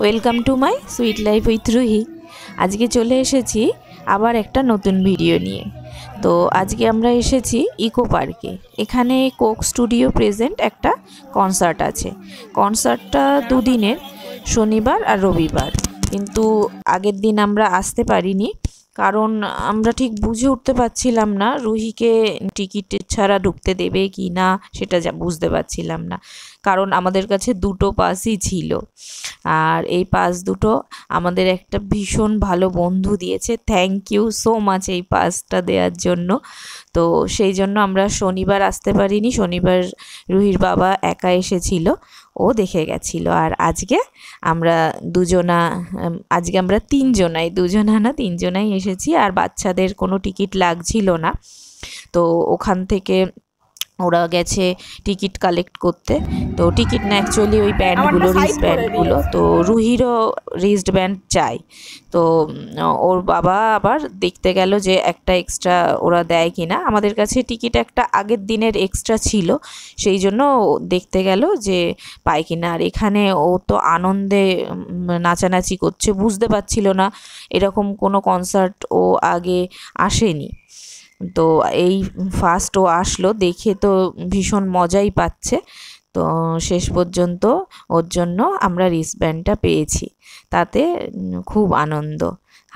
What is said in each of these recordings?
welcome to my sweet life with Ruhi আজকে চলে এসেছি আবার একটা নতুন ভিডিও নিয়ে তো আজকে আমরা এসেছি ইকো পার্কে এখানে কোক স্টুডিও প্রেজেন্ট একটা কনসার্ট আছে কনসার্টটা দুদিনের শনিবার আর রবিবার কিন্তু আগের দিন আমরা আসতে পারিনি কারণ আমরা ঠিক বুঝে উঠতে পারছিলাম না রুহিকে টিকিট ছাড়া ঢুকতে দেবে কি না সেটা বুঝতে পারছিলাম না কারণ আমাদের কাছে দুটো পাসই ছিল আর এই পাস দুটো আমাদের একটা ভীষণ ভালো বন্ধু দিয়েছে থ্যাংক ইউ সো মাচ এই পাসটা দেওয়ার জন্য তো সেই জন্য আমরা শনিবার আসতে পারিনি শনিবার রুহির বাবা একা এসেছিল ও দেখে গেছিলো আর আজকে আমরা দুজনা আজকে আমরা তিনজনাই দুজনা না তিনজনাই এসেছি আর বাচ্চাদের কোনো টিকিট লাগছিল না তো ওখান থেকে ওরা গেছে টিকিট কালেক্ট করতে তো টিকিট না অ্যাকচুয়ালি ওই ব্যান্ডগুলো রিস্ট ব্যান্ডগুলো তো রুহিরও রিস্ট ব্যান্ড চাই তো ওর বাবা আবার দেখতে গেল যে একটা এক্সট্রা ওরা দেয় কি না আমাদের কাছে টিকিট একটা আগের দিনের এক্সট্রা ছিল সেই জন্য দেখতে গেল যে পায় কি না আর এখানে ও তো আনন্দে নাচানাচি করছে বুঝতে পারছিল না এরকম কোনো কনসার্ট ও আগে আসেনি তো এই ফার্স্ট ও আসলো দেখে তো ভীষণ মজাই পাচ্ছে তো শেষ পর্যন্ত ওর জন্য আমরা রিসব্যান্ডটা পেয়েছি তাতে খুব আনন্দ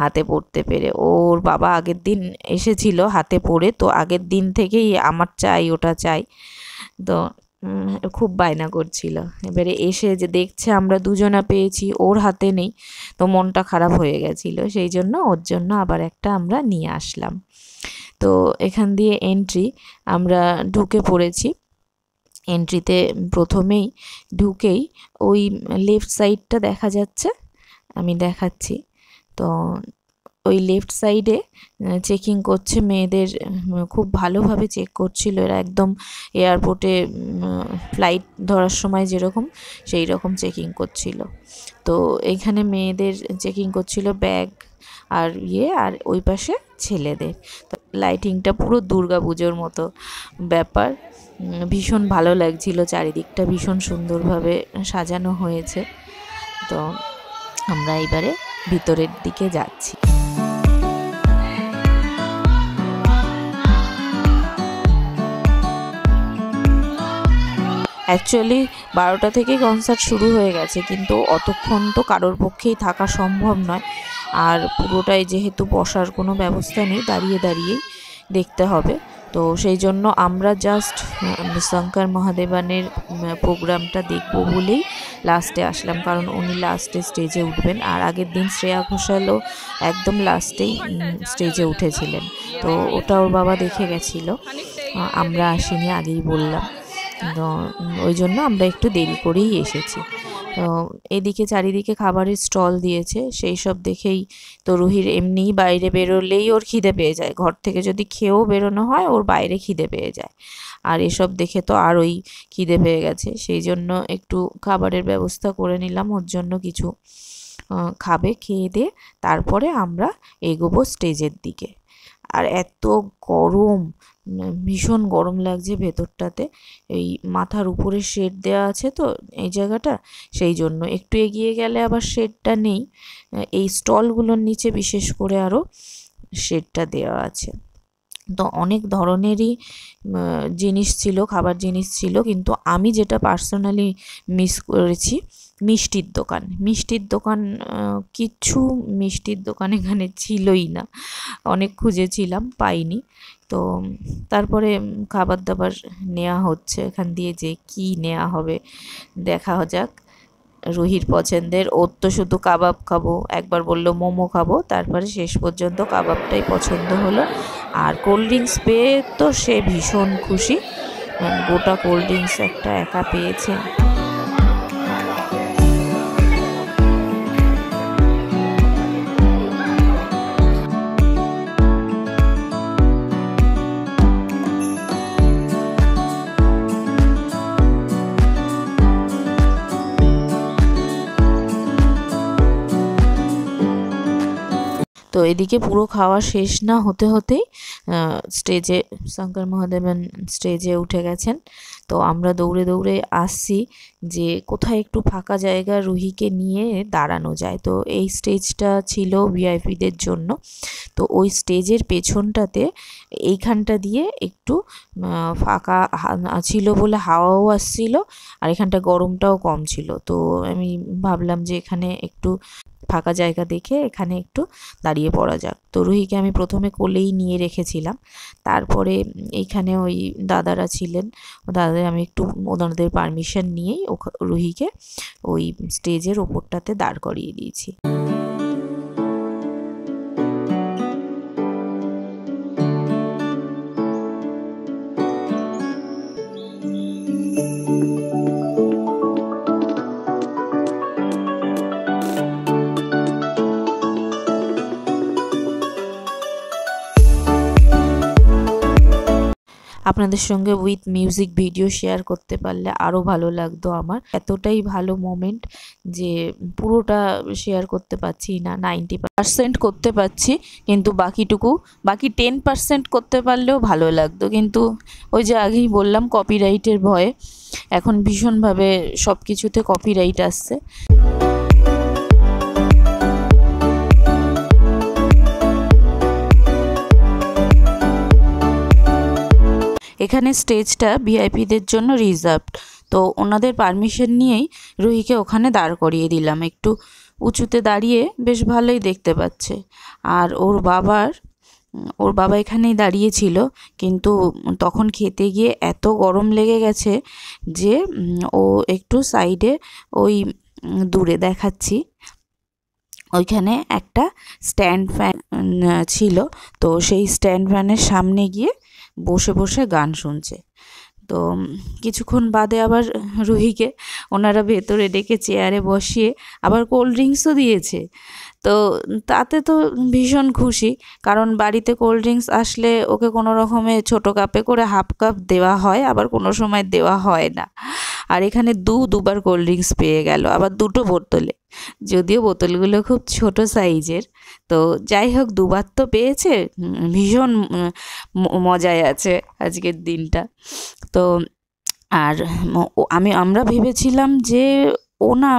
হাতে পড়তে পেরে ওর বাবা আগের দিন এসেছিল হাতে পড়ে তো আগের দিন থেকেই আমার চাই ওটা চাই তো খুব বায়না করছিল এবারে এসে যে দেখছে আমরা দুজনা পেয়েছি ওর হাতে নেই তো মনটা খারাপ হয়ে গেছিলো সেই জন্য ওর জন্য আবার একটা আমরা নিয়ে আসলাম তো এখান দিয়ে এন্ট্রি আমরা ঢুকে পড়েছি এন্ট্রিতে প্রথমেই ঢুকেই ওই লেফট সাইডটা দেখা যাচ্ছে আমি দেখাচ্ছি তো ওই লেফট সাইডে চেকিং করছে মেয়েদের খুব ভালোভাবে চেক করছিল এরা একদম এয়ারপোর্টে ফ্লাইট ধরার সময় যেরকম সেই রকম চেকিং করছিল তো এখানে মেয়েদের চেকিং করছিল ব্যাগ আর ইয়ে আর ওই পাশে ছেলেদের লাইটিংটা পুরো দুর্গা পুজোর মতো ব্যাপার ভীষণ ভালো লাগছিল চারিদিকটা ভীষণ সুন্দরভাবে সাজানো হয়েছে তো আমরা এবারে ভিতরের দিকে যাচ্ছি অ্যাকচুয়ালি বারোটা থেকেই কনসার্ট শুরু হয়ে গেছে কিন্তু অতক্ষণ তো কারোর পক্ষেই থাকা সম্ভব নয় আর পুরোটাই যেহেতু বসার কোনো ব্যবস্থা নেই দাঁড়িয়ে দাঁড়িয়েই দেখতে হবে তো সেই জন্য আমরা জাস্ট শঙ্কর মহাদেবানের প্রোগ্রামটা দেখব বলেই লাস্টে আসলাম কারণ উনি লাস্টে স্টেজে উঠবেন আর আগের দিন শ্রেয়া ঘোষালও একদম লাস্টেই স্টেজে উঠেছিলেন তো ওটা ওর বাবা দেখে গেছিলো আমরা আসিনি আগেই বললাম ওই জন্য আমরা একটু দেরি করেই এসেছি তো এদিকে চারিদিকে খাবারের স্টল দিয়েছে সেই সব দেখেই তো রুহির এমনিই বাইরে বেরোলেই ওর খিদে পেয়ে যায় ঘর থেকে যদি খেয়েও বেরোনো হয় ওর বাইরে খিদে পেয়ে যায় আর এসব দেখে তো আর ওই খিদে পেয়ে গেছে সেই জন্য একটু খাবারের ব্যবস্থা করে নিলাম ওর জন্য কিছু খাবে খেয়ে দিয়ে তারপরে আমরা এগোবো স্টেজের দিকে আর এত গরম ভীষণ গরম লাগছে ভেতরটাতে এই মাথার উপরে শেড দেওয়া আছে তো এই জায়গাটা সেই জন্য একটু এগিয়ে গেলে আবার শেডটা নেই এই স্টলগুলোর নিচে বিশেষ করে আরও শেডটা দেওয়া আছে তো অনেক ধরনেরই জিনিস ছিল খাবার জিনিস ছিল কিন্তু আমি যেটা পার্সোনালি মিস করেছি মিষ্টির দোকান মিষ্টির দোকান কিছু মিষ্টির দোকান এখানে ছিলই না অনেক খুঁজেছিলাম পাইনি তো তারপরে খাবার দাবার নেওয়া হচ্ছে এখান দিয়ে যে কি নেওয়া হবে দেখা যাক রুহির পছন্দের ওর তো শুধু কাবাব খাবো একবার বললো মোমো খাবো তারপরে শেষ পর্যন্ত কাবাবটাই পছন্দ হলো আর কোল্ড ড্রিঙ্কস পেয়ে তো সে ভীষণ খুশি মানে গোটা কোল্ড ড্রিঙ্কস একটা একা পেয়েছে তো এদিকে পুরো খাওয়া শেষ না হতে হতেই স্টেজে শঙ্কর মহাদেবন স্টেজে উঠে গেছেন তো আমরা দৌড়ে দৌড়ে আসছি যে কোথায় একটু ফাঁকা জায়গা রুহিকে নিয়ে দাঁড়ানো যায় তো এই স্টেজটা ছিল ভিআইপিদের জন্য তো ওই স্টেজের পেছনটাতে এইখানটা দিয়ে একটু ফাঁকা ছিল বলে হাওয়াও আসছিল আর এখানটা গরমটাও কম ছিল তো আমি ভাবলাম যে এখানে একটু ফাঁকা জায়গা দেখে এখানে একটু দাঁড়িয়ে পড়া যাক তো রুহিকে আমি প্রথমে কোলেই নিয়ে রেখেছিলাম তারপরে এইখানে ওই দাদারা ছিলেন দাদাদের আমি একটু ওনাদের পারমিশন নিয়েই রুহিকে ওই স্টেজের ওপরটাতে দাঁড় করিয়ে দিয়েছি আপনাদের সঙ্গে উইথ মিউজিক ভিডিও শেয়ার করতে পারলে আরও ভালো লাগতো আমার এতটাই ভালো মোমেন্ট যে পুরোটা শেয়ার করতে পারছি না নাইনটি পারসেন্ট করতে পারছি কিন্তু বাকিটুকু বাকি টেন পারসেন্ট করতে পারলেও ভালো লাগতো কিন্তু ওই যে আগেই বললাম কপিরাইটের ভয়ে এখন ভীষণভাবে সব কিছুতে কপিরাইট আসছে এখানে স্টেজটা ভিআইপিদের জন্য রিজার্ভড তো ওনাদের পারমিশন নিয়েই রুহিকে ওখানে দাঁড় করিয়ে দিলাম একটু উঁচুতে দাঁড়িয়ে বেশ ভালোই দেখতে পাচ্ছে আর ওর বাবার ওর বাবা এখানেই দাঁড়িয়েছিল কিন্তু তখন খেতে গিয়ে এত গরম লেগে গেছে যে ও একটু সাইডে ওই দূরে দেখাচ্ছি ওইখানে একটা স্ট্যান্ড ফ্যান ছিল তো সেই স্ট্যান্ড ফ্যানের সামনে গিয়ে বসে বসে গান শুনছে তো কিছুক্ষণ বাদে আবার রুহিকে ওনারা ভেতরে ডেকে চেয়ারে বসিয়ে আবার কোল্ড ড্রিঙ্কসও দিয়েছে তো তাতে তো ভীষণ খুশি কারণ বাড়িতে কোল্ড ড্রিঙ্কস আসলে ওকে কোনো রকমে ছোটো কাপে করে হাফ কাপ দেওয়া হয় আবার কোনো সময় দেওয়া হয় না আর এখানে দু দুবার কোল্ড ড্রিঙ্কস পেয়ে গেল আবার দুটো বোতলে যদিও বোতলগুলো খুব ছোট সাইজের তো যাই হোক দুবার তো পেয়েছে ভীষণ মজায় আছে আজকের দিনটা তো আর আমি আমরা ভেবেছিলাম যে ও না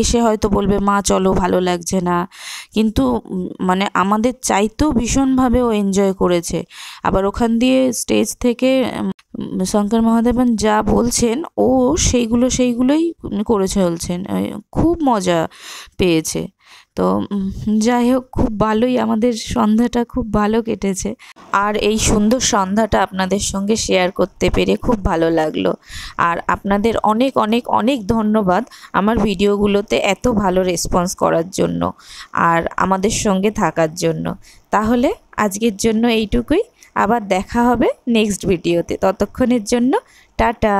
এসে হয়তো বলবে মা চলো ভালো লাগছে না কিন্তু মানে আমাদের চাইতেও ভীষণভাবে ও এনজয় করেছে আবার ওখান দিয়ে স্টেজ থেকে শঙ্কর মহাদেবন যা বলছেন ও সেইগুলো সেইগুলোই করে চলছেন খুব মজা পেয়েছে তো যাই হোক খুব ভালোই আমাদের সন্ধ্যাটা খুব ভালো কেটেছে আর এই সুন্দর সন্ধ্যাটা আপনাদের সঙ্গে শেয়ার করতে পেরে খুব ভালো লাগলো আর আপনাদের অনেক অনেক অনেক ধন্যবাদ আমার ভিডিওগুলোতে এত ভালো রেসপন্স করার জন্য আর আমাদের সঙ্গে থাকার জন্য তাহলে আজকের জন্য এইটুকুই আবার দেখা হবে নেক্সট ভিডিওতে ততক্ষণের জন্য টাটা